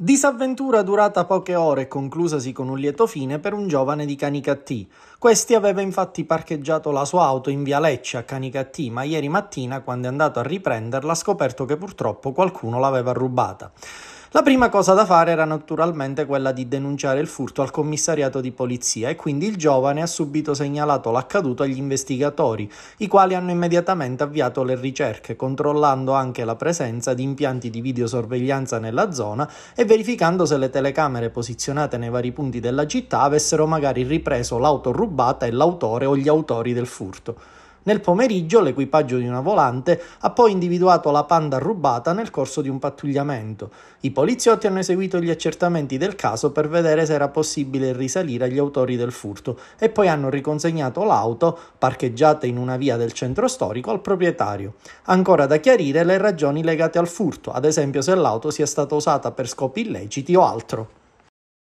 Disavventura durata poche ore e conclusasi con un lieto fine per un giovane di Canicattì. Questi aveva infatti parcheggiato la sua auto in via Lecce a Canicattì, ma ieri mattina, quando è andato a riprenderla, ha scoperto che purtroppo qualcuno l'aveva rubata. La prima cosa da fare era naturalmente quella di denunciare il furto al commissariato di polizia e quindi il giovane ha subito segnalato l'accaduto agli investigatori, i quali hanno immediatamente avviato le ricerche, controllando anche la presenza di impianti di videosorveglianza nella zona e verificando se le telecamere posizionate nei vari punti della città avessero magari ripreso l'auto rubata e l'autore o gli autori del furto. Nel pomeriggio l'equipaggio di una volante ha poi individuato la panda rubata nel corso di un pattugliamento. I poliziotti hanno eseguito gli accertamenti del caso per vedere se era possibile risalire agli autori del furto e poi hanno riconsegnato l'auto, parcheggiata in una via del centro storico, al proprietario. Ancora da chiarire le ragioni legate al furto, ad esempio se l'auto sia stata usata per scopi illeciti o altro.